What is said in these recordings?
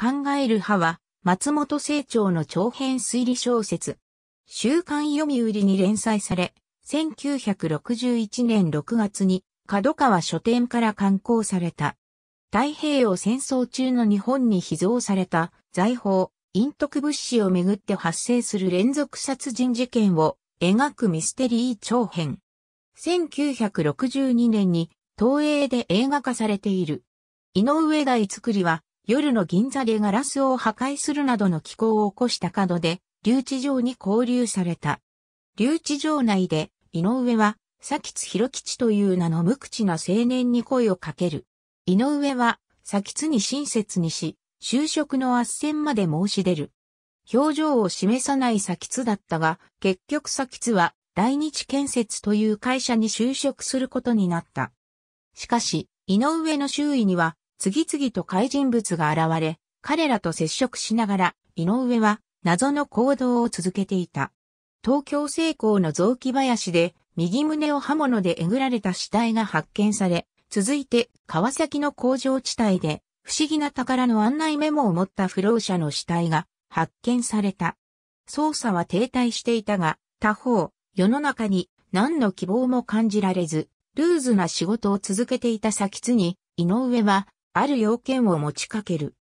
考える派は、松本清張の長編推理小説。週刊読売に連載され、1961年6月に、角川書店から刊行された。太平洋戦争中の日本に秘蔵された財宝、陰徳物資をめぐって発生する連続殺人事件を描くミステリー長編。1962年に東映で映画化されている。井上大作りは夜の銀座でガラスを破壊するなどの気候を起こした角で、留置場に交流された。留置場内で、井上は、佐吉弘吉という名の無口な青年に声をかける。井上は、佐吉に親切にし、就職の斡旋まで申し出る。表情を示さない佐吉だったが、結局佐吉は、来日建設という会社に就職することになった。しかし、井上の周囲には、次々と怪人物が現れ、彼らと接触しながら、井上は謎の行動を続けていた。東京成功の雑木林で、右胸を刃物でえぐられた死体が発見され、続いて川崎の工場地帯で、不思議な宝の案内メモを持った不老者の死体が発見された。捜査は停滞していたが、他方、世の中に何の希望も感じられず、ルーズな仕事を続けていた先津に、井上はある要件を持ちかける。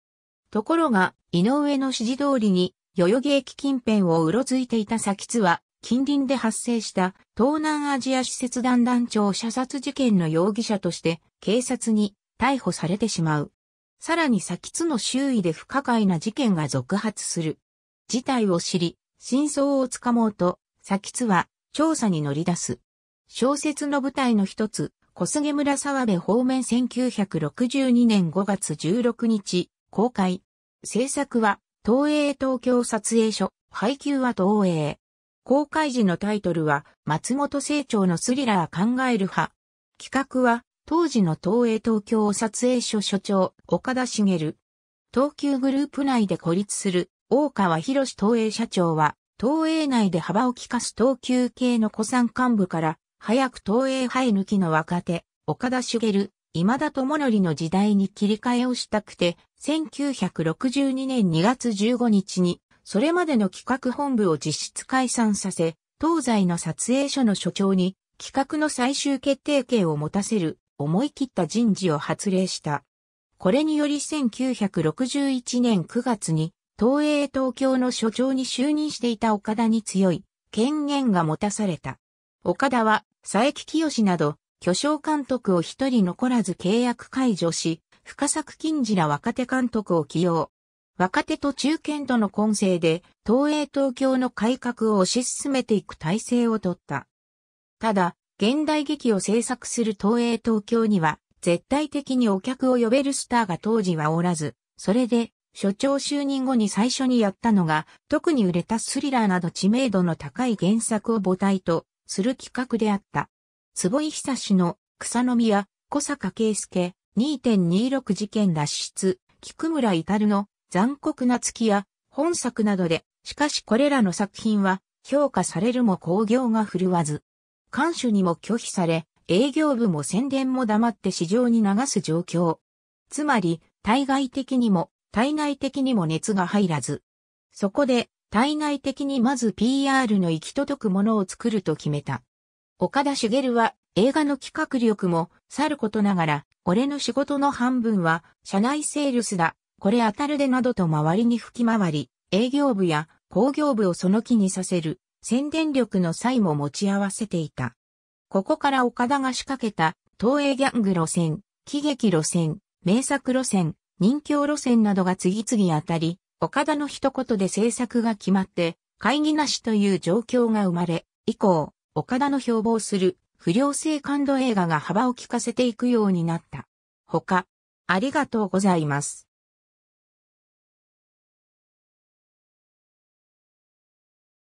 ところが、井上の指示通りに、代々木駅近辺をうろついていた佐吉は、近隣で発生した東南アジア施設団団長射殺事件の容疑者として警察に逮捕されてしまう。さらに先吉の周囲で不可解な事件が続発する。事態を知り、真相をつかもうと、佐吉は調査に乗り出す。小説の舞台の一つ、小菅村沢部方面1962年5月16日、公開。制作は、東映東京撮影所、配給は東映。公開時のタイトルは、松本清張のスリラー考える派。企画は、当時の東映東京撮影所所長、岡田茂。東急グループ内で孤立する、大川博東映社長は、東映内で幅を利かす東急系の古参幹部から、早く東映生え抜きの若手、岡田茂、今田智則の時代に切り替えをしたくて、1962年2月15日に、それまでの企画本部を実質解散させ、東西の撮影所の所長に、企画の最終決定権を持たせる、思い切った人事を発令した。これにより1961年9月に、東映東京の所長に就任していた岡田に強い、権限が持たされた。岡田は佐伯清など巨匠監督を一人残らず契約解除し、深作金次ら若手監督を起用。若手と中堅との混成で、東映東京の改革を推し進めていく体制をとった。ただ、現代劇を制作する東映東京には、絶対的にお客を呼べるスターが当時はおらず、それで、所長就任後に最初にやったのが、特に売れたスリラーなど知名度の高い原作を母体とする企画であった。坪井久氏の草の宮、小坂圭介、2.26事件脱出、菊村至の残酷な月や本作などで、しかしこれらの作品は評価されるも興行が振るわず、監守にも拒否され、営業部も宣伝も黙って市場に流す状況。つまり、対外的にも対内的にも熱が入らず。そこで、対外的にまず PR の行き届くものを作ると決めた。岡田茂は映画の企画力もさることながら、俺の仕事の半分は社内セールスだ、これ当たるでなどと周りに吹き回り、営業部や工業部をその気にさせる宣伝力の際も持ち合わせていた。ここから岡田が仕掛けた東映ギャング路線、喜劇路線、名作路線、人気路線などが次々当たり、岡田の一言で制作が決まって、会議なしという状況が生まれ、以降、岡田の標榜する不良性感度映画が幅を利かせていくようになった。他、ありがとうございます。